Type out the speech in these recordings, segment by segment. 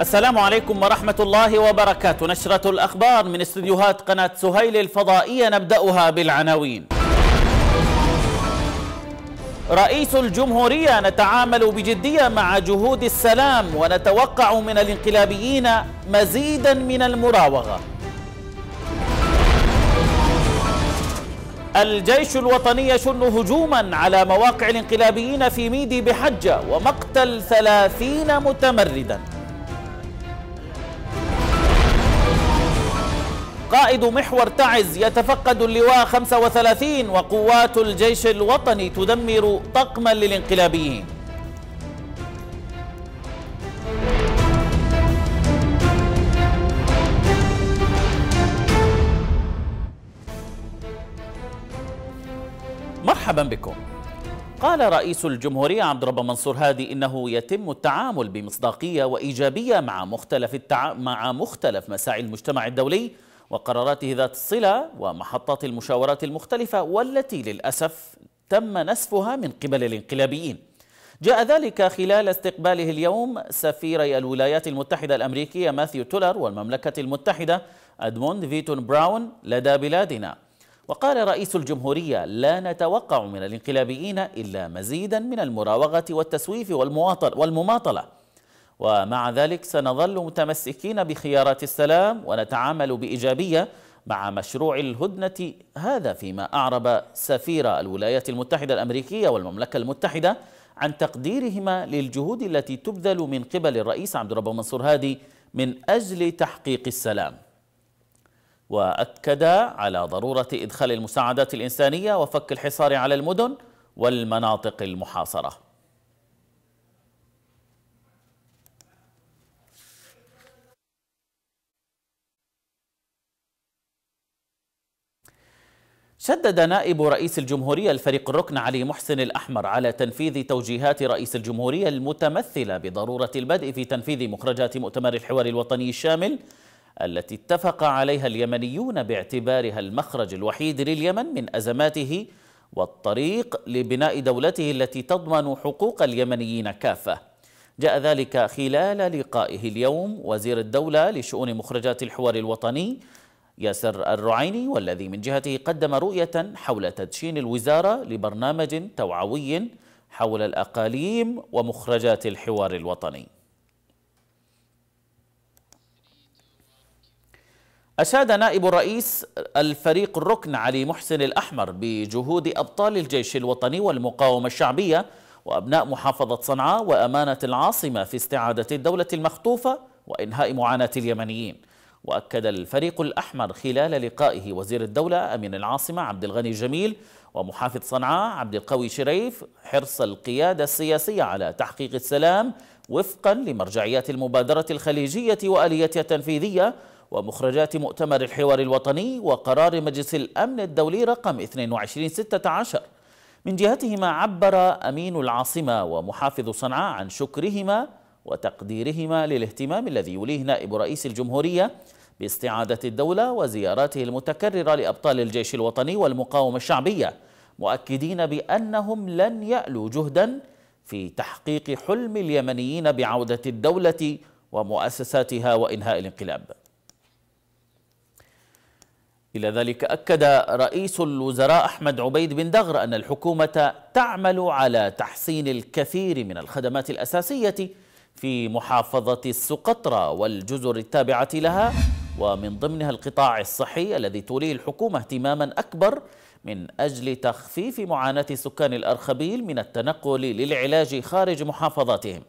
السلام عليكم ورحمة الله وبركاته نشرة الأخبار من استديوهات قناة سهيل الفضائية نبدأها بالعناوين رئيس الجمهورية نتعامل بجدية مع جهود السلام ونتوقع من الانقلابيين مزيدا من المراوغة الجيش الوطني يشن هجوما على مواقع الانقلابيين في ميدي بحجة ومقتل ثلاثين متمردا قائد محور تعز يتفقد اللواء 35 وقوات الجيش الوطني تدمر طقما للانقلابيين مرحبا بكم قال رئيس الجمهورية عبد الرب منصور هادي إنه يتم التعامل بمصداقية وإيجابية مع مختلف, التع... مع مختلف مساعي المجتمع الدولي وقراراته ذات الصلة ومحطات المشاورات المختلفة والتي للأسف تم نسفها من قبل الانقلابيين جاء ذلك خلال استقباله اليوم سفيري الولايات المتحدة الأمريكية ماثيو تولر والمملكة المتحدة أدموند فيتون براون لدى بلادنا وقال رئيس الجمهورية لا نتوقع من الانقلابيين إلا مزيدا من المراوغة والتسويف والمماطلة ومع ذلك سنظل متمسكين بخيارات السلام ونتعامل بإيجابية مع مشروع الهدنة هذا فيما أعرب سفير الولايات المتحدة الأمريكية والمملكة المتحدة عن تقديرهما للجهود التي تبذل من قبل الرئيس عبد الرب منصور هادي من أجل تحقيق السلام وأكد على ضرورة إدخال المساعدات الإنسانية وفك الحصار على المدن والمناطق المحاصرة شدد نائب رئيس الجمهورية الفريق الركن علي محسن الأحمر على تنفيذ توجيهات رئيس الجمهورية المتمثلة بضرورة البدء في تنفيذ مخرجات مؤتمر الحوار الوطني الشامل التي اتفق عليها اليمنيون باعتبارها المخرج الوحيد لليمن من أزماته والطريق لبناء دولته التي تضمن حقوق اليمنيين كافة جاء ذلك خلال لقائه اليوم وزير الدولة لشؤون مخرجات الحوار الوطني ياسر الرعيني والذي من جهته قدم رؤية حول تدشين الوزارة لبرنامج توعوي حول الأقاليم ومخرجات الحوار الوطني أشاد نائب الرئيس الفريق الركن علي محسن الأحمر بجهود أبطال الجيش الوطني والمقاومة الشعبية وأبناء محافظة صنعاء وأمانة العاصمة في استعادة الدولة المخطوفة وإنهاء معاناة اليمنيين وأكد الفريق الأحمر خلال لقائه وزير الدولة أمين العاصمة عبد الغني جميل ومحافظ صنعاء عبد القوي شريف حرص القيادة السياسية على تحقيق السلام وفقا لمرجعيات المبادرة الخليجية وآليتها التنفيذية ومخرجات مؤتمر الحوار الوطني وقرار مجلس الأمن الدولي رقم 2216 من جهتهما عبر أمين العاصمة ومحافظ صنعاء عن شكرهما وتقديرهما للاهتمام الذي يوليه نائب رئيس الجمهورية باستعادة الدولة وزياراته المتكررة لأبطال الجيش الوطني والمقاومة الشعبية مؤكدين بأنهم لن يألوا جهدا في تحقيق حلم اليمنيين بعودة الدولة ومؤسساتها وإنهاء الانقلاب إلى ذلك أكد رئيس الوزراء أحمد عبيد بن دغر أن الحكومة تعمل على تحسين الكثير من الخدمات الأساسية في محافظة سقطرى والجزر التابعة لها ومن ضمنها القطاع الصحي الذي توليه الحكومة اهتماما أكبر من أجل تخفيف معاناة سكان الأرخبيل من التنقل للعلاج خارج محافظاتهم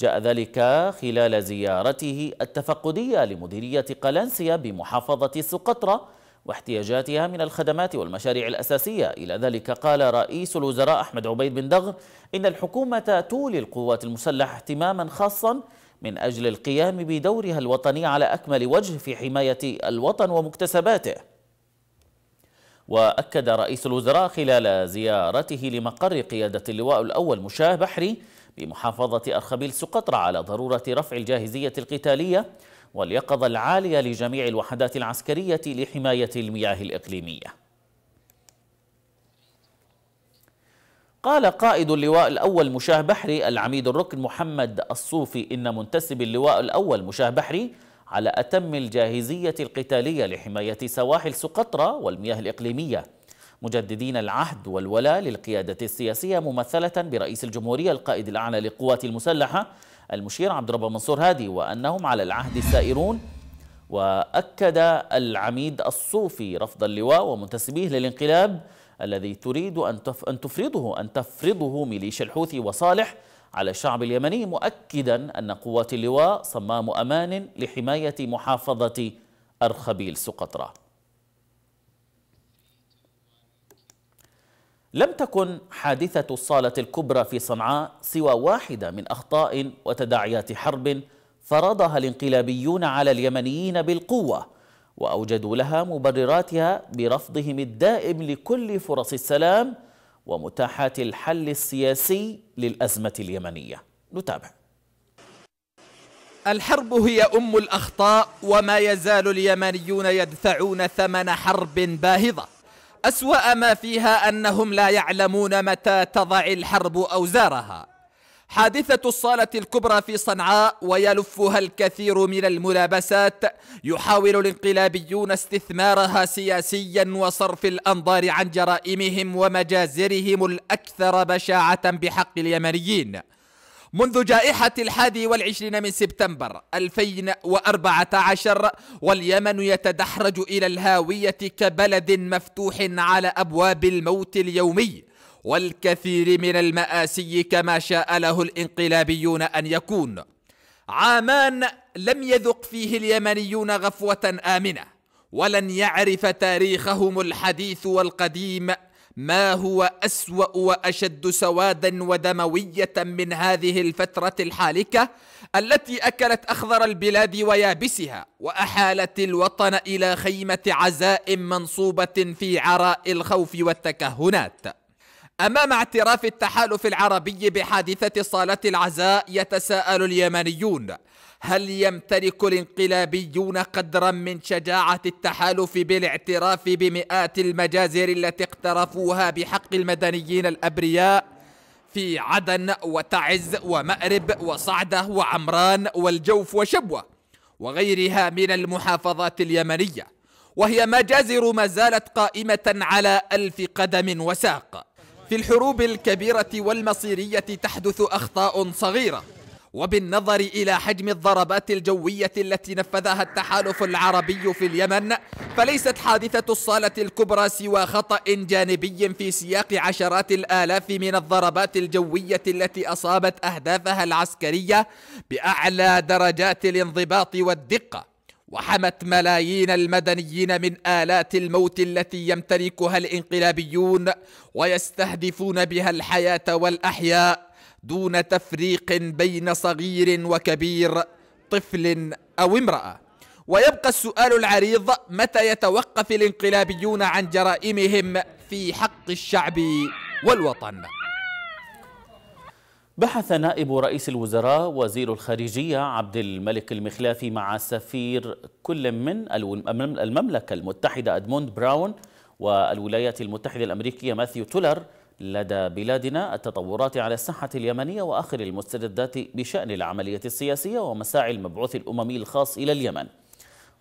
جاء ذلك خلال زيارته التفقدية لمديرية قلنسيا بمحافظة السقطرة واحتياجاتها من الخدمات والمشاريع الأساسية إلى ذلك قال رئيس الوزراء أحمد عبيد بن دغر إن الحكومة تولي القوات المسلحة اهتماما خاصا من أجل القيام بدورها الوطني على أكمل وجه في حماية الوطن ومكتسباته وأكد رئيس الوزراء خلال زيارته لمقر قيادة اللواء الأول مشاه بحري بمحافظة أرخبيل سقطرى على ضرورة رفع الجاهزية القتالية واليقظة العالية لجميع الوحدات العسكرية لحماية المياه الإقليمية قال قائد اللواء الأول مشاه بحري العميد الركن محمد الصوفي إن منتسب اللواء الأول مشاه بحري على أتم الجاهزية القتالية لحماية سواحل سقطرى والمياه الإقليمية مجددين العهد والولاء للقيادة السياسية ممثلة برئيس الجمهورية القائد الأعلى للقوات المسلحة المشير عبد الرب منصور هادي وأنهم على العهد السائرون وأكد العميد الصوفي رفض اللواء ومنتسبيه للانقلاب الذي تريد أن تفرضه أن تفرضه ميليشيا الحوثي وصالح على الشعب اليمني مؤكدا أن قوات اللواء صمام أمان لحماية محافظة أرخبيل سقطرى لم تكن حادثة الصالة الكبرى في صنعاء سوى واحدة من أخطاء وتداعيات حرب فرضها الانقلابيون على اليمنيين بالقوة وأوجدوا لها مبرراتها برفضهم الدائم لكل فرص السلام ومتاحات الحل السياسي للأزمة اليمنية نتابع الحرب هي أم الأخطاء وما يزال اليمنيون يدفعون ثمن حرب باهظة أسوأ ما فيها أنهم لا يعلمون متى تضع الحرب أوزارها حادثة الصالة الكبرى في صنعاء ويلفها الكثير من الملابسات يحاول الانقلابيون استثمارها سياسيا وصرف الأنظار عن جرائمهم ومجازرهم الأكثر بشاعة بحق اليمنيين منذ جائحة الحادي والعشرين من سبتمبر 2014 واليمن يتدحرج إلى الهاوية كبلد مفتوح على أبواب الموت اليومي والكثير من المآسي كما شاء له الانقلابيون أن يكون عامان لم يذق فيه اليمنيون غفوة آمنة ولن يعرف تاريخهم الحديث والقديم ما هو اسوا واشد سوادا ودمويه من هذه الفتره الحالكه التي اكلت اخضر البلاد ويابسها واحالت الوطن الى خيمه عزاء منصوبه في عراء الخوف والتكهنات أمام اعتراف التحالف العربي بحادثة صالة العزاء يتساءل اليمنيون هل يمتلك الانقلابيون قدرا من شجاعة التحالف بالاعتراف بمئات المجازر التي اقترفوها بحق المدنيين الأبرياء في عدن وتعز ومأرب وصعدة وعمران والجوف وشبوة وغيرها من المحافظات اليمنية وهي مجازر ما زالت قائمة على ألف قدم وساق في الحروب الكبيرة والمصيرية تحدث أخطاء صغيرة وبالنظر إلى حجم الضربات الجوية التي نفذها التحالف العربي في اليمن فليست حادثة الصالة الكبرى سوى خطأ جانبي في سياق عشرات الآلاف من الضربات الجوية التي أصابت أهدافها العسكرية بأعلى درجات الانضباط والدقة وحمت ملايين المدنيين من الات الموت التي يمتلكها الانقلابيون ويستهدفون بها الحياه والاحياء دون تفريق بين صغير وكبير طفل او امراه ويبقى السؤال العريض متى يتوقف الانقلابيون عن جرائمهم في حق الشعب والوطن بحث نائب رئيس الوزراء وزير الخارجية عبد الملك المخلافي مع سفير كل من المملكة المتحدة أدموند براون والولايات المتحدة الأمريكية ماثيو تولر لدى بلادنا التطورات على الساحة اليمنية وآخر المستجدات بشأن العملية السياسية ومساعي المبعوث الأممي الخاص إلى اليمن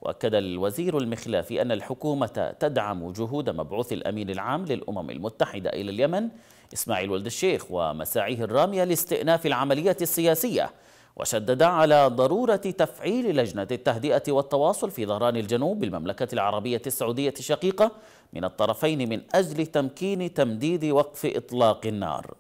وأكد الوزير المخلافي أن الحكومة تدعم جهود مبعوث الأمين العام للأمم المتحدة إلى اليمن إسماعيل ولد الشيخ ومساعيه الرامية لاستئناف العملية السياسية وشدد على ضرورة تفعيل لجنة التهدئة والتواصل في ظهران الجنوب بالمملكة العربية السعودية الشقيقة من الطرفين من أجل تمكين تمديد وقف إطلاق النار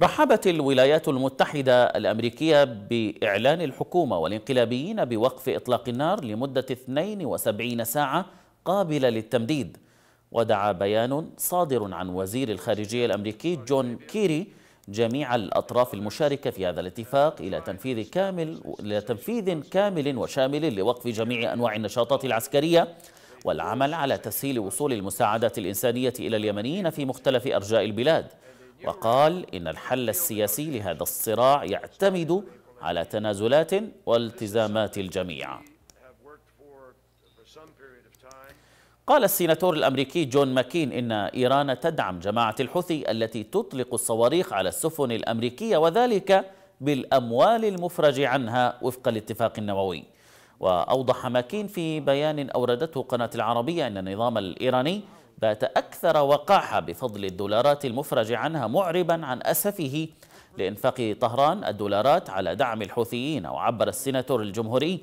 رحبت الولايات المتحدة الأمريكية بإعلان الحكومة والانقلابيين بوقف إطلاق النار لمدة 72 ساعة قابلة للتمديد ودعا بيان صادر عن وزير الخارجية الأمريكي جون كيري جميع الأطراف المشاركة في هذا الاتفاق إلى تنفيذ كامل إلى تنفيذ كامل وشامل لوقف جميع أنواع النشاطات العسكرية والعمل على تسهيل وصول المساعدات الإنسانية إلى اليمنيين في مختلف أرجاء البلاد وقال إن الحل السياسي لهذا الصراع يعتمد على تنازلات والتزامات الجميع قال السيناتور الأمريكي جون ماكين إن إيران تدعم جماعة الحوثي التي تطلق الصواريخ على السفن الأمريكية وذلك بالأموال المفرج عنها وفق الاتفاق النووي وأوضح ماكين في بيان أوردته قناة العربية أن النظام الإيراني بات أكثر وقاحة بفضل الدولارات المفرج عنها معربا عن أسفه لإنفاق طهران الدولارات على دعم الحوثيين وعبر السيناتور الجمهوري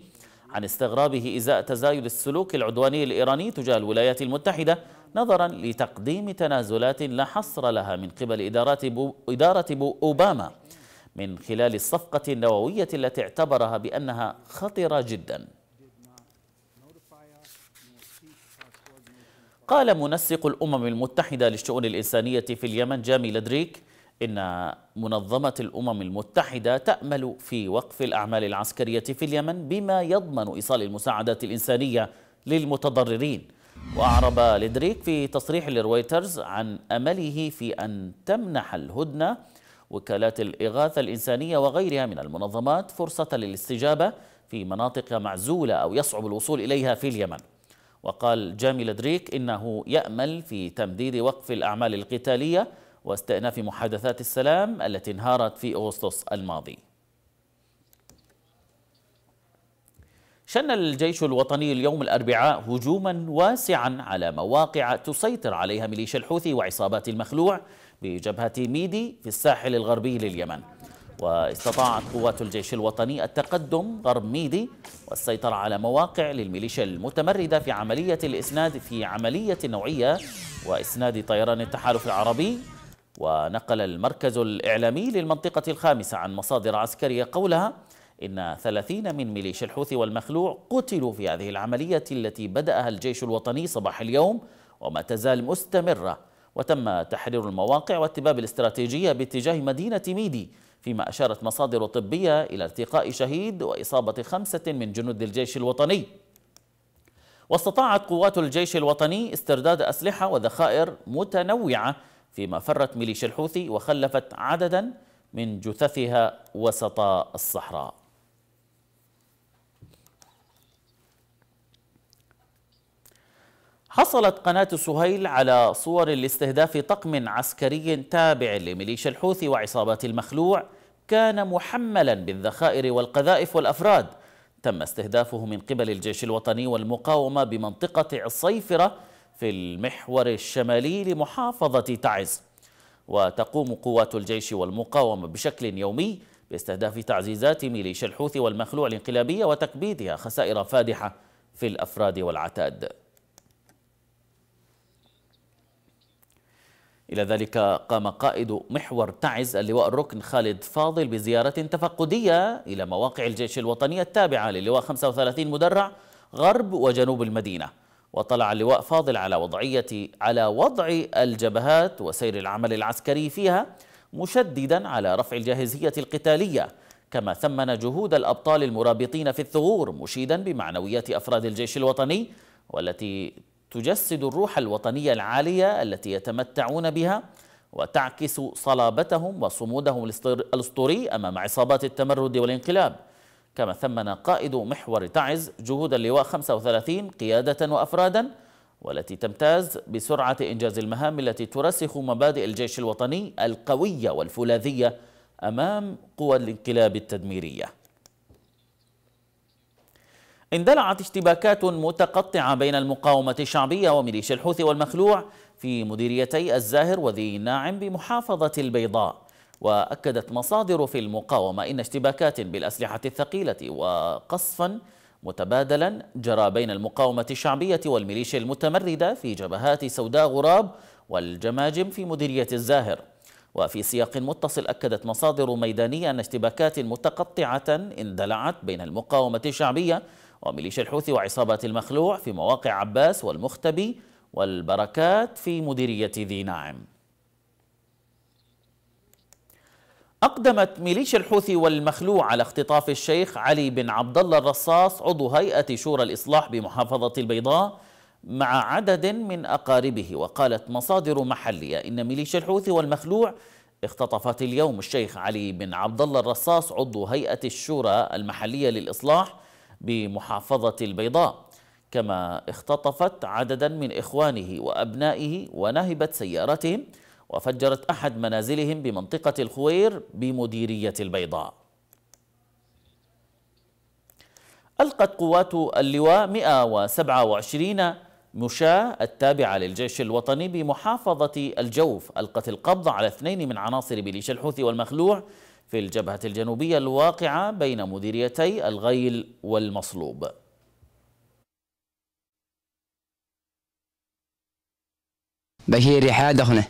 عن استغرابه إزاء تزايد السلوك العدواني الإيراني تجاه الولايات المتحدة نظرا لتقديم تنازلات لا حصر لها من قبل إدارات بو إدارة بو أوباما من خلال الصفقة النووية التي اعتبرها بأنها خطرة جدا قال منسق الأمم المتحدة للشؤون الإنسانية في اليمن جامي لدريك إن منظمة الأمم المتحدة تأمل في وقف الأعمال العسكرية في اليمن بما يضمن إيصال المساعدات الإنسانية للمتضررين وأعرب لدريك في تصريح لرويترز عن أمله في أن تمنح الهدنة وكالات الإغاثة الإنسانية وغيرها من المنظمات فرصة للاستجابة في مناطق معزولة أو يصعب الوصول إليها في اليمن وقال جامي لدريك إنه يأمل في تمديد وقف الأعمال القتالية واستئناف محادثات السلام التي انهارت في أغسطس الماضي شن الجيش الوطني اليوم الأربعاء هجوما واسعا على مواقع تسيطر عليها ميليشيا الحوثي وعصابات المخلوع بجبهة ميدي في الساحل الغربي لليمن واستطاعت قوات الجيش الوطني التقدم غرب ميدي والسيطرة على مواقع للميليشيا المتمردة في عملية الإسناد في عملية نوعية وإسناد طيران التحالف العربي ونقل المركز الإعلامي للمنطقة الخامسة عن مصادر عسكرية قولها إن ثلاثين من ميليشي الحوثي والمخلوع قتلوا في هذه العملية التي بدأها الجيش الوطني صباح اليوم وما تزال مستمرة وتم تحرير المواقع واتباب الاستراتيجية باتجاه مدينة ميدي فيما أشارت مصادر طبية إلى ارتقاء شهيد وإصابة خمسة من جنود الجيش الوطني واستطاعت قوات الجيش الوطني استرداد أسلحة وذخائر متنوعة فيما فرت ميليشيا الحوثي وخلفت عددا من جثثها وسط الصحراء حصلت قناة سهيل على صور لاستهداف طقم عسكري تابع لميليشيا الحوثي وعصابات المخلوع كان محملا بالذخائر والقذائف والأفراد تم استهدافه من قبل الجيش الوطني والمقاومة بمنطقة الصيفرة في المحور الشمالي لمحافظة تعز وتقوم قوات الجيش والمقاومة بشكل يومي باستهداف تعزيزات ميليشيا الحوثي والمخلوع الانقلابية وتكبيدها خسائر فادحة في الأفراد والعتاد إلى ذلك قام قائد محور تعز اللواء الركن خالد فاضل بزيارة تفقدية إلى مواقع الجيش الوطني التابعة للواء 35 مدرع غرب وجنوب المدينة وطلع اللواء فاضل على وضعية على وضع الجبهات وسير العمل العسكري فيها مشددا على رفع الجاهزية القتالية كما ثمن جهود الأبطال المرابطين في الثغور مشيدا بمعنويات أفراد الجيش الوطني والتي تجسد الروح الوطنية العالية التي يتمتعون بها وتعكس صلابتهم وصمودهم الاسطوري أمام عصابات التمرد والانقلاب كما ثمن قائد محور تعز جهود اللواء 35 قيادة وأفرادا والتي تمتاز بسرعة إنجاز المهام التي ترسخ مبادئ الجيش الوطني القوية والفولاذية أمام قوى الانقلاب التدميرية اندلعت اشتباكات متقطعة بين المقاومة الشعبية وميليشيا الحوثي والمخلوع في مديريتي الزاهر وذي ناعم بمحافظة البيضاء وأكدت مصادر في المقاومة إن اشتباكات بالأسلحة الثقيلة وقصفا متبادلا جرى بين المقاومة الشعبية والميليشيا المتمردة في جبهات سوداء غراب والجماجم في مديرية الزاهر وفي سياق متصل أكدت مصادر ميدانية أن اشتباكات متقطعة اندلعت بين المقاومة الشعبية وميليشيا الحوثي وعصابات المخلوع في مواقع عباس والمختبي والبركات في مديرية ذي ناعم أقدمت ميليشيا الحوثي والمخلوع على اختطاف الشيخ علي بن عبد الله الرصاص عضو هيئة شورى الإصلاح بمحافظة البيضاء مع عدد من أقاربه وقالت مصادر محلية إن ميليشيا الحوثي والمخلوع اختطفت اليوم الشيخ علي بن عبد الله الرصاص عضو هيئة الشورى المحلية للإصلاح بمحافظة البيضاء كما اختطفت عددا من إخوانه وأبنائه ونهبت سيارتهم وفجرت أحد منازلهم بمنطقة الخوير بمديرية البيضاء ألقت قوات اللواء 127 مشاة التابعة للجيش الوطني بمحافظة الجوف ألقت القبض على اثنين من عناصر بليش الحوثي والمخلوع في الجبهة الجنوبية الواقعة بين مديريتي الغيل والمصلوب بشير حادة هنا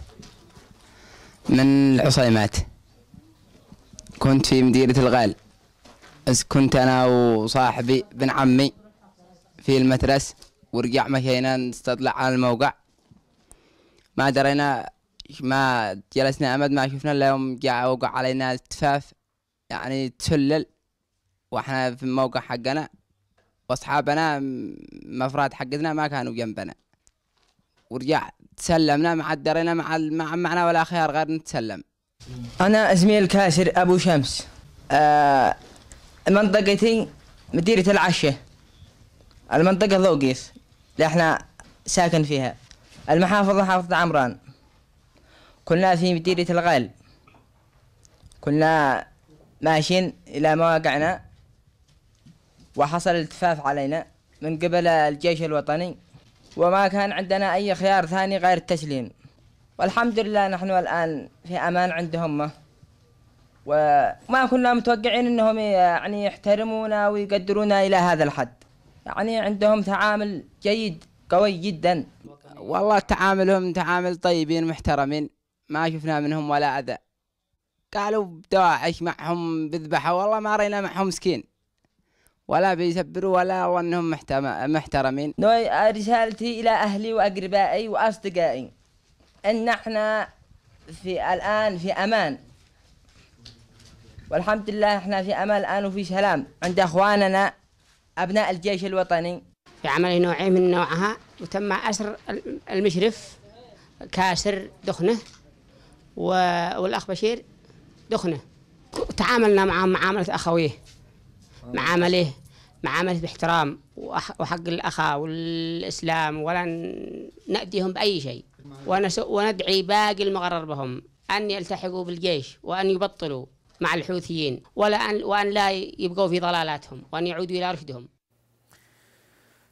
من العصيمات كنت في مديرة الغال كنت أنا وصاحبي بن عمي في المترس ورجع مشينا نستطلع على الموقع ما درينا ما جلسنا أمد ما شفنا إلا يوم جاء وقع علينا التفاف يعني تسلل واحنا في الموقع حقنا واصحابنا مفراد حقتنا ما كانوا جنبنا ورجع تسلمنا ما عاد درينا مع معنا ولا خيار غير نتسلم انا اسمي الكاسر ابو شمس آه منطقتي مديرة العشة المنطقة ذوقيس اللي احنا ساكن فيها المحافظة محافظة عمران كنا في مديرة الغال كنا ماشيين إلى مواقعنا وحصل التفاف علينا من قبل الجيش الوطني وما كان عندنا أي خيار ثاني غير التسليم والحمد لله نحن الآن في أمان عندهم وما كنا متوقعين أنهم يعني يحترمونا ويقدرونا إلى هذا الحد يعني عندهم تعامل جيد قوي جدا والله تعاملهم تعامل طيبين محترمين ما شفنا منهم ولا أذى قالوا بدواعش معهم بذبحة والله ما رينا معهم مسكين ولا بيسبروا ولا أنهم محترمين رسالتي إلى أهلي وأقربائي وأصدقائي أن احنا في الآن في أمان والحمد لله احنا في أمان الآن وفي سلام عند أخواننا أبناء الجيش الوطني في عمل نوعي من نوعها وتم أسر المشرف كاسر دخنه والأخ بشير دخنه تعاملنا معهم معاملة أخويه معامله معامله باحترام وحق الاخا والاسلام ولا ناتيهم باي شيء وندعي باقي المغرر بهم ان يلتحقوا بالجيش وان يبطلوا مع الحوثيين ولا أن وان لا يبقوا في ضلالاتهم وان يعودوا الى رشدهم.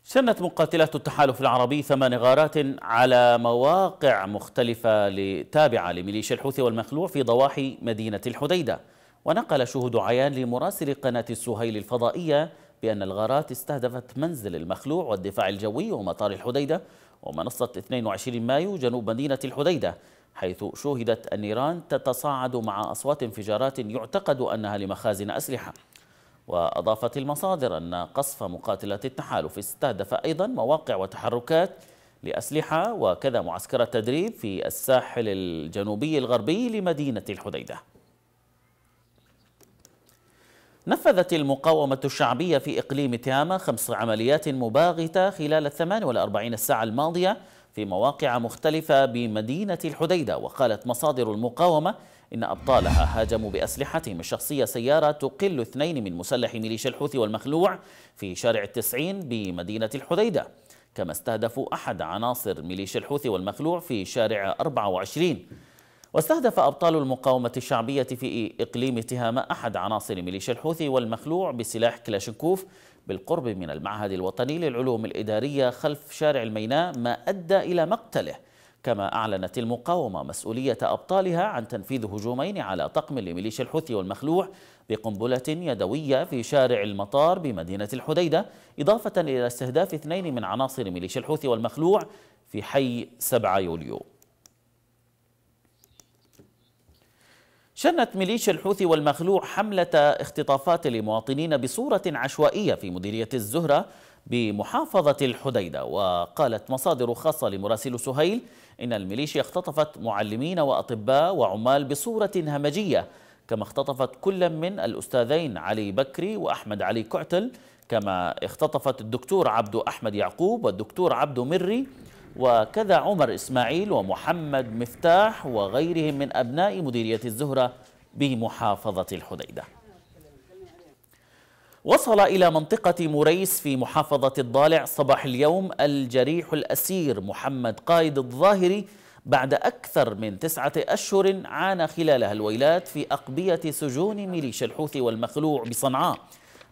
شنت مقاتلات التحالف العربي ثمان غارات على مواقع مختلفة تابعة لميليشيا الحوثي والمخلوع في ضواحي مدينة الحديدة ونقل شهود عيان لمراسل قناة السهيل الفضائية بأن الغارات استهدفت منزل المخلوع والدفاع الجوي ومطار الحديدة ومنصة 22 مايو جنوب مدينة الحديدة حيث شوهدت النيران تتصاعد مع أصوات انفجارات يعتقد أنها لمخازن أسلحة وأضافت المصادر أن قصف مقاتلة التحالف استهدف أيضا مواقع وتحركات لأسلحة وكذا معسكر التدريب في الساحل الجنوبي الغربي لمدينة الحديدة نفذت المقاومة الشعبية في إقليم تياما خمس عمليات مباغتة خلال الثمان والأربعين الساعة الماضية في مواقع مختلفة بمدينة الحديدة وقالت مصادر المقاومة إن أبطالها هاجموا بأسلحتهم الشخصية سيارة تقل اثنين من مسلح ميليشيا الحوثي والمخلوع في شارع التسعين بمدينة الحديدة كما استهدفوا أحد عناصر ميليشيا الحوثي والمخلوع في شارع 24 واستهدف أبطال المقاومة الشعبية في إقليم تهامة أحد عناصر ميليشيا الحوثي والمخلوع بسلاح كلاشنكوف بالقرب من المعهد الوطني للعلوم الإدارية خلف شارع الميناء ما أدى إلى مقتله كما أعلنت المقاومة مسؤولية أبطالها عن تنفيذ هجومين على طقم لميليشيا الحوثي والمخلوع بقنبلة يدوية في شارع المطار بمدينة الحديدة إضافة إلى استهداف اثنين من عناصر ميليشيا الحوثي والمخلوع في حي 7 يوليو شنت ميليشيا الحوثي والمخلوع حملة اختطافات لمواطنين بصورة عشوائية في مديرية الزهرة بمحافظة الحديدة وقالت مصادر خاصة لمراسل سهيل إن الميليشيا اختطفت معلمين وأطباء وعمال بصورة همجية كما اختطفت كل من الأستاذين علي بكري وأحمد علي كعتل كما اختطفت الدكتور عبد أحمد يعقوب والدكتور عبد مري وكذا عمر إسماعيل ومحمد مفتاح وغيرهم من أبناء مديرية الزهرة بمحافظة الحديدة وصل إلى منطقة موريس في محافظة الضالع صباح اليوم الجريح الأسير محمد قايد الظاهري بعد أكثر من تسعة أشهر عانى خلالها الويلات في أقبية سجون ميليشيا الحوثي والمخلوع بصنعاء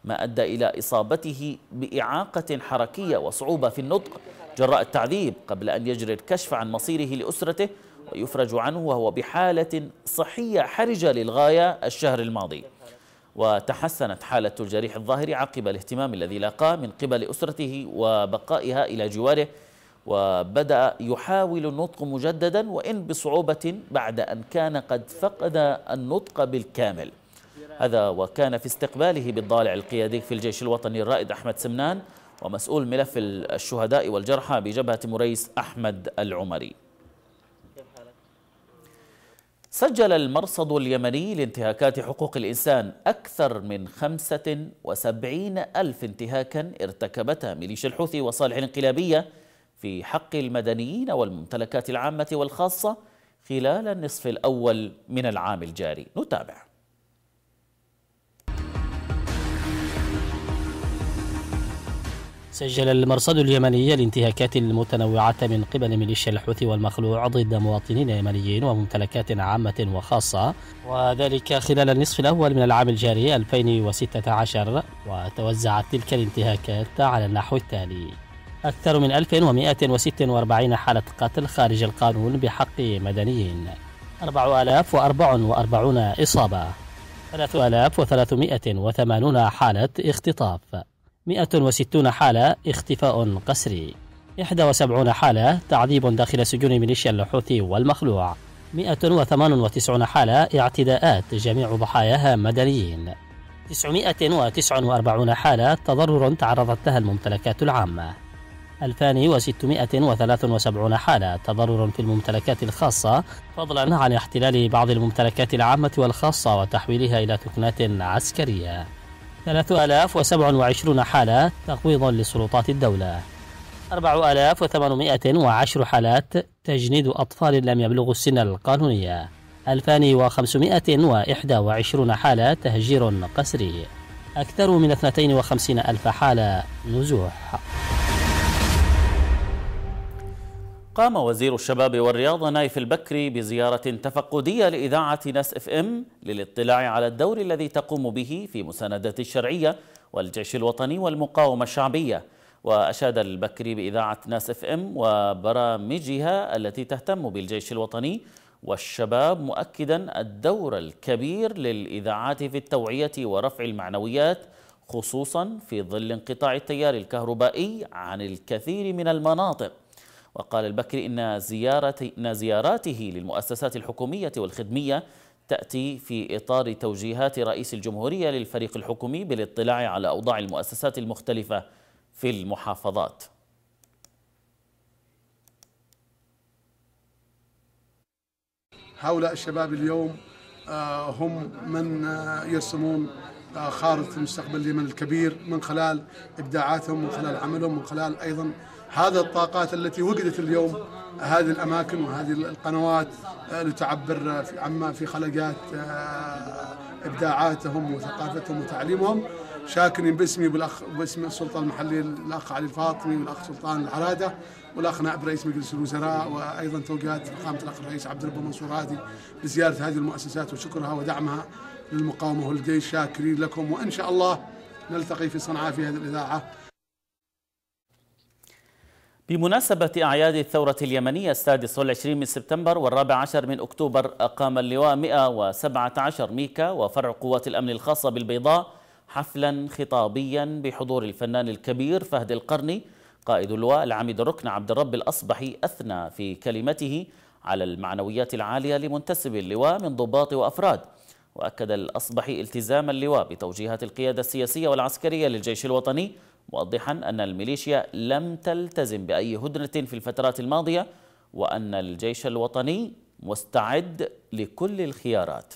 ما أدى إلى إصابته بإعاقة حركية وصعوبة في النطق جراء التعذيب قبل أن يجري الكشف عن مصيره لأسرته ويفرج عنه وهو بحالة صحية حرجة للغاية الشهر الماضي وتحسنت حالة الجريح الظاهري عقب الاهتمام الذي لاقاه من قبل أسرته وبقائها إلى جواره وبدأ يحاول النطق مجددا وإن بصعوبة بعد أن كان قد فقد النطق بالكامل هذا وكان في استقباله بالضالع القيادي في الجيش الوطني الرائد أحمد سمنان ومسؤول ملف الشهداء والجرحى بجبهة مريس أحمد العمري سجل المرصد اليمني لانتهاكات حقوق الإنسان أكثر من 75 ألف انتهاكا ارتكبتها ميليشيا الحوثي وصالح الانقلابية في حق المدنيين والممتلكات العامة والخاصة خلال النصف الأول من العام الجاري نتابع سجل المرصد اليمني الانتهاكات المتنوعة من قبل ميليشيا الحوثي والمخلوع ضد مواطنين يمنيين وممتلكات عامة وخاصة وذلك خلال النصف الأول من العام الجاري 2016 وتوزعت تلك الانتهاكات على النحو التالي أكثر من 1146 حالة قتل خارج القانون بحق مدنيين 4044 إصابة 3380 حالة اختطاف 160 حالة اختفاء قسري 71 حالة تعذيب داخل سجون ميليشيا الحوثي والمخلوع 198 حالة اعتداءات جميع ضحاياها مدنيين 949 حالة تضرر تعرضت لها الممتلكات العامة 2673 حالة تضرر في الممتلكات الخاصة فضلا عن احتلال بعض الممتلكات العامة والخاصة وتحويلها إلى تكنات عسكرية 3027 حالة تقويض لسلطات الدولة 4810 حالات تجنيد أطفال لم يبلغوا السن القانونية 2521 حالة تهجير قسري أكثر من 52 ألف حالة نزوح قام وزير الشباب والرياضة نايف البكري بزيارة تفقدية لإذاعة ناس اف ام للاطلاع على الدور الذي تقوم به في مساندة الشرعية والجيش الوطني والمقاومة الشعبية وأشاد البكري بإذاعة ناس اف ام وبرامجها التي تهتم بالجيش الوطني والشباب مؤكدا الدور الكبير للإذاعات في التوعية ورفع المعنويات خصوصا في ظل انقطاع التيار الكهربائي عن الكثير من المناطق وقال البكري إن, زيارتي إن زياراته للمؤسسات الحكومية والخدمية تأتي في إطار توجيهات رئيس الجمهورية للفريق الحكومي بالاطلاع على أوضاع المؤسسات المختلفة في المحافظات هؤلاء الشباب اليوم آه، هم من آه، يرسمون آه، خارطة المستقبل لمن الكبير من خلال إبداعاتهم من خلال عملهم من خلال أيضا هذا الطاقات التي وجدت اليوم هذه الأماكن وهذه القنوات لتعبر عما في خلقات آه، إبداعاتهم وثقافتهم وتعليمهم شاكرين باسمي بالاخ باسم السلطه المحليه الاخ علي الفاطمي والاخ سلطان العراده والاخ نائب رئيس مجلس الوزراء وايضا توجيهات فخامه الاخ الرئيس عبد الرب منصور هادي لزياره هذه المؤسسات وشكرها ودعمها للمقاومه والجيش شاكرين لكم وان شاء الله نلتقي في صنعاء في هذه الاذاعه بمناسبة أعياد الثورة اليمنية السادس والعشرين من سبتمبر والرابع عشر من أكتوبر أقام اللواء 117 ميكا وفرع قوات الأمن الخاصة بالبيضاء حفلا خطابيا بحضور الفنان الكبير فهد القرني قائد اللواء العميد الركن عبد الرب الأصبحي أثنى في كلمته على المعنويات العالية لمنتسبي اللواء من ضباط وأفراد وأكد الأصبحي التزام اللواء بتوجيهات القيادة السياسية والعسكرية للجيش الوطني موضحا أن الميليشيا لم تلتزم بأي هدنة في الفترات الماضية وأن الجيش الوطني مستعد لكل الخيارات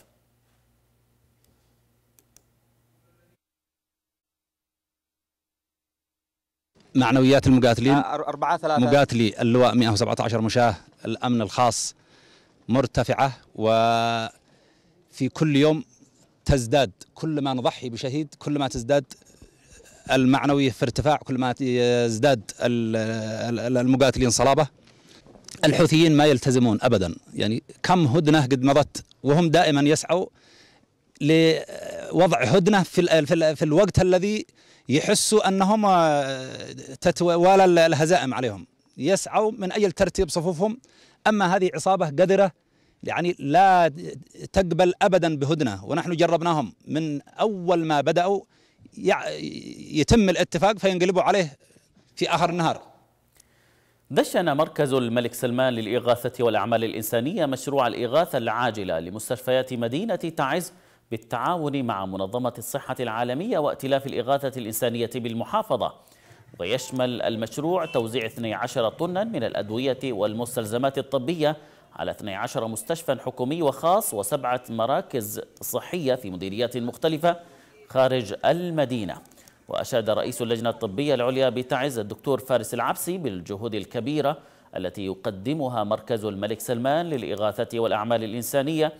معنويات المقاتلين آه، أربعة ثلاثة مقاتلي اللواء 117 مشاه الأمن الخاص مرتفعة وفي كل يوم تزداد كل ما نضحي بشهيد كل ما تزداد المعنوي في ارتفاع كل ما ازداد المقاتلين صلابه الحوثيين ما يلتزمون ابدا يعني كم هدنه قد مضت وهم دائما يسعوا لوضع هدنه في في الوقت الذي يحسوا انهم آه، تتوالى الهزائم عليهم يسعوا من اجل ترتيب صفوفهم اما هذه عصابه قدره يعني لا تقبل ابدا بهدنه ونحن جربناهم من اول ما بداوا يتم الاتفاق فينقلبوا عليه في آخر النهار دشن مركز الملك سلمان للإغاثة والأعمال الإنسانية مشروع الإغاثة العاجلة لمستشفيات مدينة تعز بالتعاون مع منظمة الصحة العالمية وائتلاف الإغاثة الإنسانية بالمحافظة ويشمل المشروع توزيع 12 طنا من الأدوية والمستلزمات الطبية على 12 مستشفى حكومي وخاص وسبعة مراكز صحية في مديريات مختلفة خارج المدينة وأشاد رئيس اللجنة الطبية العليا بتعز الدكتور فارس العبسي بالجهود الكبيرة التي يقدمها مركز الملك سلمان للإغاثة والأعمال الإنسانية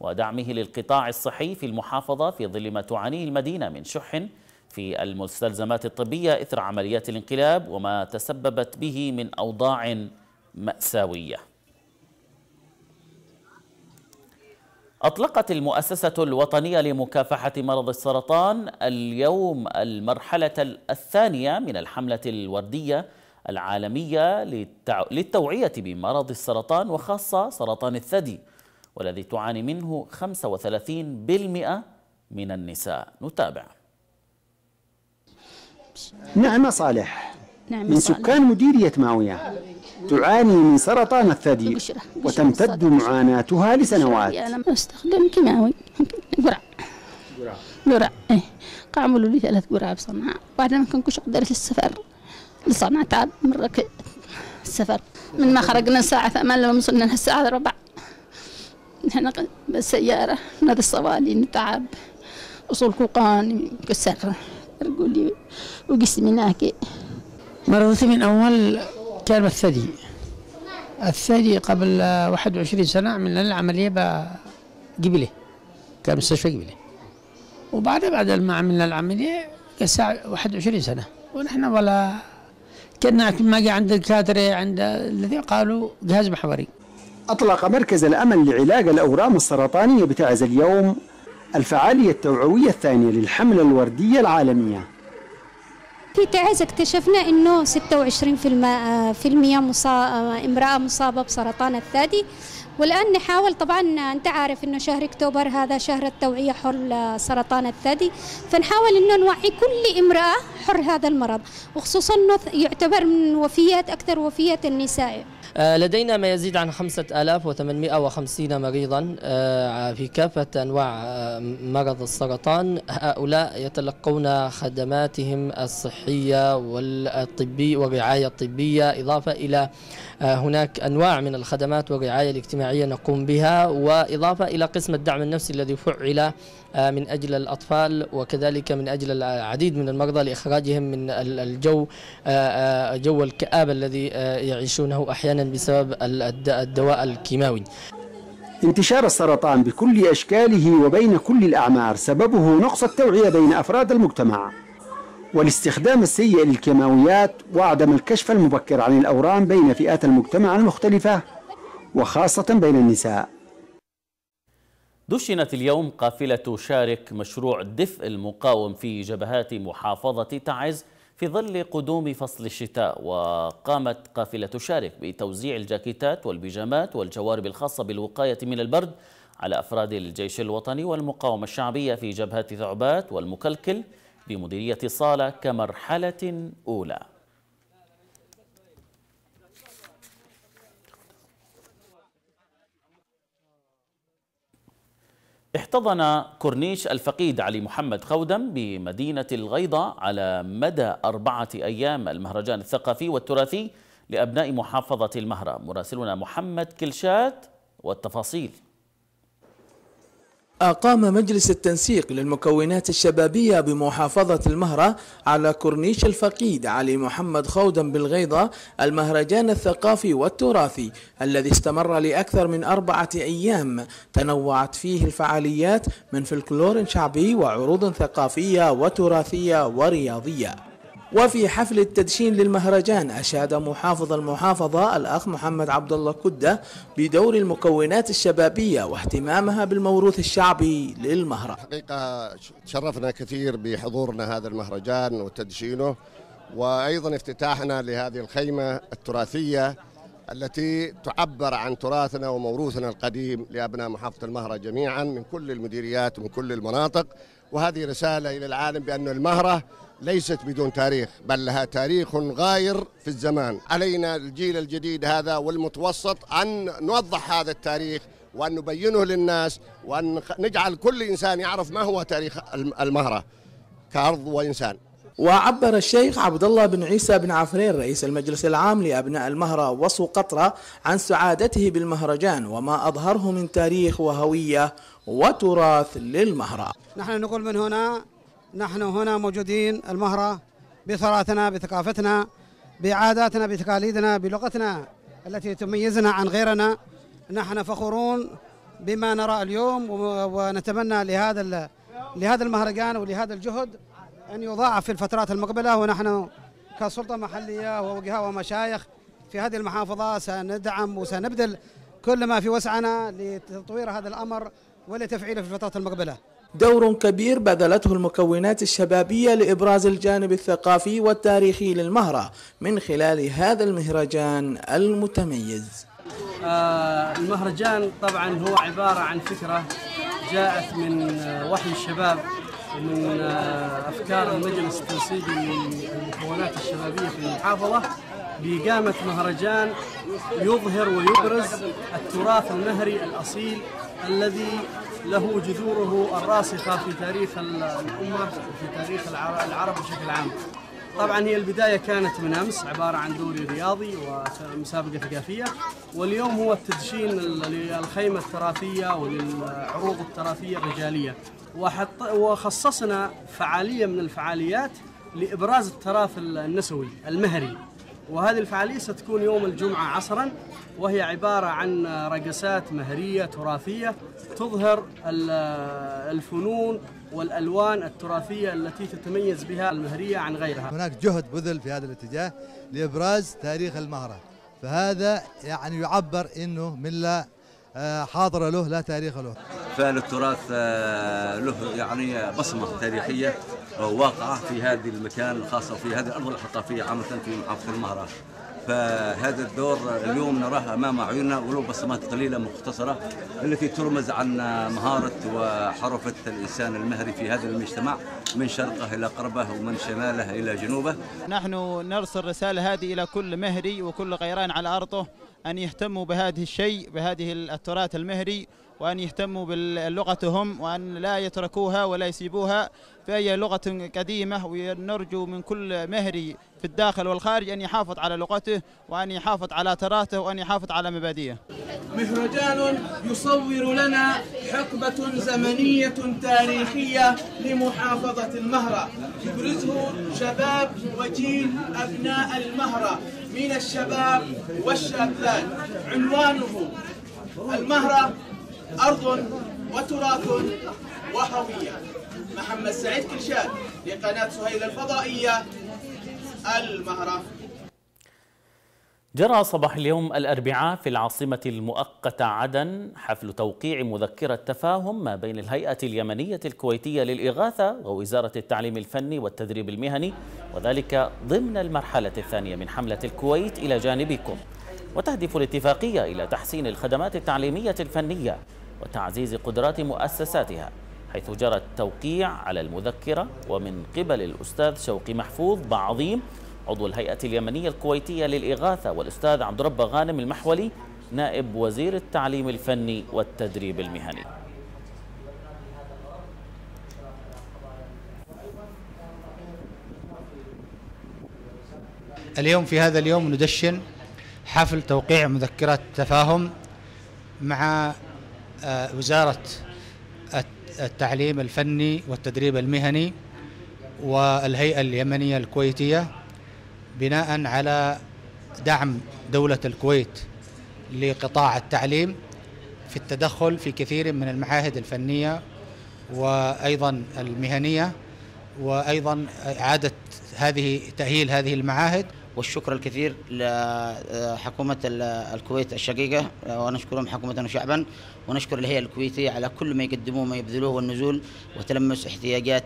ودعمه للقطاع الصحي في المحافظة في ظل ما تعانيه المدينة من شح في المستلزمات الطبية إثر عمليات الانقلاب وما تسببت به من أوضاع مأساوية أطلقت المؤسسة الوطنية لمكافحة مرض السرطان اليوم المرحلة الثانية من الحملة الوردية العالمية للتوعية بمرض السرطان وخاصة سرطان الثدي والذي تعاني منه 35% من النساء نتابع نعمة صالح نعم من سكان مديرية ماوية تعاني من سرطان الثدي وتمتد معاناتها لسنوات أنا أستخدم كيماوي قرع قرع إيه قاموا لي ثلاث قرع بصنعاء بعد ما كنكوش قدرت السفر لصنعاء تعب مرة السفر من ما خرجنا الساعة ثمان لما وصلنا الساعة ربع هنا بالسيارة نادي الصوالي نتعب وصول كوقان كسر رجولي وجسمي ناكي مرضتي من أول كان الثدي الثدي قبل 21 سنة عملنا العملية عملية بقبلة كان مستشفى قبلة وبعد بعد ما عملنا العملية الساعة 21 سنة ونحن ولا كنا ما جاء عند الدكاترة عند الذي قالوا جهاز محوري أطلق مركز الأمل لعلاج الأورام السرطانية بتعز اليوم الفعالية التوعوية الثانية للحملة الوردية العالمية في تعز اكتشفنا انه 26% في المية امرأة مصابة بسرطان الثدي والان نحاول طبعا انت عارف انه شهر اكتوبر هذا شهر التوعيه حول سرطان الثدي فنحاول انه نوعي كل امراه حر هذا المرض وخصوصا انه يعتبر من وفيات اكثر وفيات النساء آه، لدينا ما يزيد عن 5850 مريضا آه، في كافة أنواع آه، مرض السرطان هؤلاء يتلقون خدماتهم الصحية والطبي والرعاية الطبية إضافة إلى هناك أنواع من الخدمات والرعاية الاجتماعية نقوم بها وإضافة إلى قسم الدعم النفسي الذي فعل من أجل الأطفال وكذلك من أجل العديد من المرضى لإخراجهم من الجو جو الكآبة الذي يعيشونه أحيانا احيانا بسبب الدواء الكيماوي انتشار السرطان بكل أشكاله وبين كل الأعمار سببه نقص التوعية بين أفراد المجتمع والاستخدام السيء للكيماويات وعدم الكشف المبكر عن الأورام بين فئات المجتمع المختلفة وخاصة بين النساء دشنت اليوم قافلة شارك مشروع دفء المقاوم في جبهات محافظة تعز في ظل قدوم فصل الشتاء وقامت قافلة تشارك بتوزيع الجاكيتات والبيجامات والجوارب الخاصة بالوقاية من البرد على أفراد الجيش الوطني والمقاومة الشعبية في جبهة ثعبات والمكلكل بمديرية صالة كمرحلة أولى احتضن كورنيش الفقيد علي محمد خودم بمدينة الغيضة على مدى أربعة أيام المهرجان الثقافي والتراثي لأبناء محافظة المهرة مراسلنا محمد كلشات والتفاصيل أقام مجلس التنسيق للمكونات الشبابية بمحافظة المهرة على كورنيش الفقيد علي محمد خودا بالغيضة المهرجان الثقافي والتراثي الذي استمر لأكثر من أربعة أيام تنوعت فيه الفعاليات من فلكلور شعبي وعروض ثقافية وتراثية ورياضية وفي حفل التدشين للمهرجان أشاد محافظ المحافظة الأخ محمد عبد الله كدة بدور المكونات الشبابية واهتمامها بالموروث الشعبي للمهرة حقيقة تشرفنا كثير بحضورنا هذا المهرجان وتدشينه وأيضا افتتاحنا لهذه الخيمة التراثية التي تعبر عن تراثنا وموروثنا القديم لأبناء محافظة المهرة جميعا من كل المديريات ومن كل المناطق وهذه رسالة إلى العالم بأن المهرة ليست بدون تاريخ بل لها تاريخ غاير في الزمان علينا الجيل الجديد هذا والمتوسط أن نوضح هذا التاريخ وأن نبينه للناس وأن نجعل كل إنسان يعرف ما هو تاريخ المهرة كأرض وإنسان وعبر الشيخ عبد الله بن عيسى بن عفرين رئيس المجلس العام لأبناء المهرة وسقطرى عن سعادته بالمهرجان وما أظهره من تاريخ وهوية وتراث للمهرة نحن نقول من هنا نحن هنا موجودين المهرة بتراثنا بثقافتنا بعاداتنا بتقاليدنا بلغتنا التي تميزنا عن غيرنا نحن فخورون بما نرى اليوم ونتمنى لهذا لهذا المهرجان ولهذا الجهد أن يضاعف في الفترات المقبلة ونحن كسلطة محلية ووجهاء ومشايخ في هذه المحافظة سندعم وسنبذل كل ما في وسعنا لتطوير هذا الأمر ولتفعيله في الفترات المقبلة دور كبير بذلته المكونات الشبابية لإبراز الجانب الثقافي والتاريخي للمهرة من خلال هذا المهرجان المتميز آه المهرجان طبعا هو عبارة عن فكرة جاءت من وحي الشباب ومن آه، أفكار المجلس التنسيقي للمكونات الشبابية في المحافظة بإقامة مهرجان يظهر ويبرز التراث المهري الأصيل الذي له جذوره الراسخة في تاريخ الأمة وفي تاريخ العرب بشكل عام طبعا هي البداية كانت من أمس عبارة عن دوري رياضي ومسابقة ثقافية واليوم هو التدشين للخيمة التراثية وللعروض التراثية الرجالية وحط وخصصنا فعالية من الفعاليات لإبراز التراث النسوي المهري وهذه الفعالية ستكون يوم الجمعة عصرا وهي عبارة عن رقصات مهرية تراثية تظهر الفنون والألوان التراثية التي تتميز بها المهرية عن غيرها هناك جهد بذل في هذا الاتجاه لإبراز تاريخ المهرة فهذا يعني يعبر أنه من لا آه، حاضرة له لا تاريخ له فالتراث آه، له يعني بصمة تاريخية واقعة في هذا المكان الخاصة في هذه الأرض الحقافية عامة في محافظة المهرة فهذا الدور اليوم نراه امام عيوننا ولو بصمات قليله مختصره التي ترمز عن مهاره وحرفه الانسان المهري في هذا المجتمع من شرقه الى قربه ومن شماله الى جنوبه. نحن نرسل رساله هذه الى كل مهري وكل غيران على ارضه أن يهتموا بهذه الشيء بهذه التراث المهري وأن يهتموا بلغتهم وأن لا يتركوها ولا يسيبوها فهي لغة قديمة ونرجو من كل مهري في الداخل والخارج أن يحافظ على لغته وأن يحافظ على تراثه وأن يحافظ على مبادئه مهرجان يصور لنا حقبة زمنية تاريخية لمحافظة المهرة يبرزه شباب وجيل أبناء المهرة من الشباب والشابات عنوانه المهرة أرض وتراث وهوية محمد سعيد كرشاد لقناة سهيل الفضائية المهرة جرى صباح اليوم الأربعاء في العاصمة المؤقتة عدن حفل توقيع مذكرة تفاهم ما بين الهيئة اليمنية الكويتية للإغاثة ووزارة التعليم الفني والتدريب المهني وذلك ضمن المرحلة الثانية من حملة الكويت إلى جانبكم وتهدف الاتفاقية إلى تحسين الخدمات التعليمية الفنية وتعزيز قدرات مؤسساتها حيث جرى التوقيع على المذكرة ومن قبل الأستاذ شوقي محفوظ بعظيم عضو الهيئة اليمنية الكويتية للإغاثة والأستاذ عبد رب غانم المحولي نائب وزير التعليم الفني والتدريب المهني اليوم في هذا اليوم ندشن حفل توقيع مذكرات تفاهم مع آه، وزارة التعليم الفني والتدريب المهني والهيئة اليمنية الكويتية بناء على دعم دولة الكويت لقطاع التعليم في التدخل في كثير من المعاهد الفنية وأيضا المهنية وأيضا إعادة هذه تأهيل هذه المعاهد والشكر الكثير لحكومة الكويت الشقيقة ونشكرهم حكومة وشعبا ونشكر الهيئة الكويتية على كل ما يقدموه وما يبذلوه والنزول وتلمس احتياجات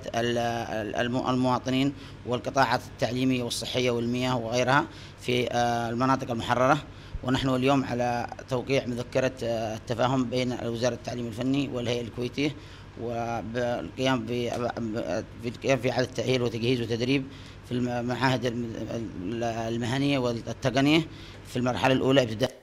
المواطنين والقطاعات التعليمية والصحية والمياه وغيرها في آه، المناطق المحررة ونحن اليوم على توقيع مذكرة آه، التفاهم بين وزارة التعليم الفني والهيئة الكويتية والقيام بالقيام في إعادة تأهيل وتجهيز وتدريب في المعاهد المهنية والتقنية في المرحلة الأولى ابتداء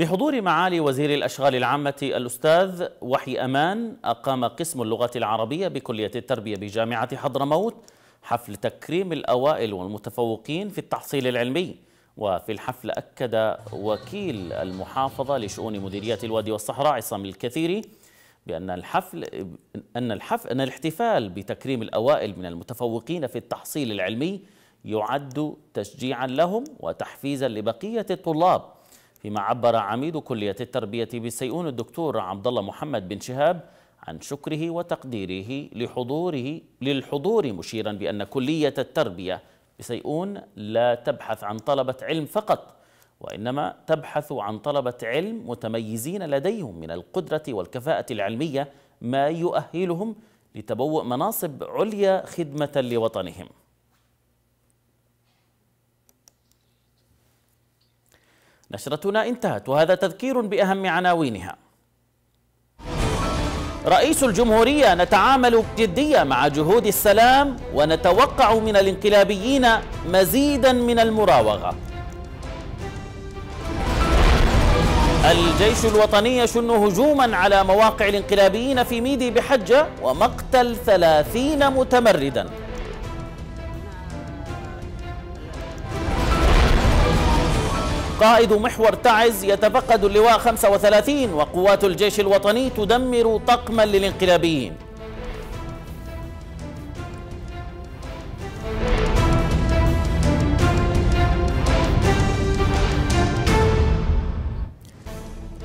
بحضور معالي وزير الأشغال العامة الأستاذ وحي أمان أقام قسم اللغة العربية بكلية التربية بجامعة حضرموت حفل تكريم الأوائل والمتفوقين في التحصيل العلمي وفي الحفل أكد وكيل المحافظة لشؤون مديرية الوادي والصحراء عصام الكثيري بأن الحفل أن الحفل أن الاحتفال بتكريم الأوائل من المتفوقين في التحصيل العلمي يعد تشجيعا لهم وتحفيزا لبقية الطلاب فيما عبر عميد كلية التربية بسيئون الدكتور عبد الله محمد بن شهاب عن شكره وتقديره لحضوره للحضور مشيرا بأن كلية التربية بسيئون لا تبحث عن طلبة علم فقط وإنما تبحث عن طلبة علم متميزين لديهم من القدرة والكفاءة العلمية ما يؤهلهم لتبوء مناصب عليا خدمة لوطنهم نشرتنا انتهت وهذا تذكير بأهم عناوينها رئيس الجمهورية نتعامل بجدية مع جهود السلام ونتوقع من الانقلابيين مزيدا من المراوغة الجيش الوطني يشن هجوما على مواقع الانقلابيين في ميدي بحجة ومقتل ثلاثين متمردا قائد محور تعز يتفقد اللواء 35 وقوات الجيش الوطني تدمر طقما للانقلابيين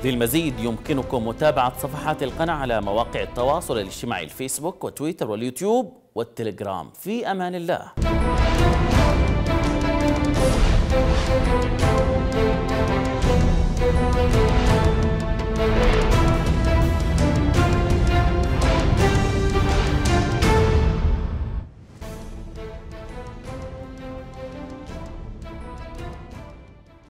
للمزيد يمكنكم متابعة صفحات القناة على مواقع التواصل الاجتماعي الفيسبوك وتويتر واليوتيوب والتليجرام في أمان الله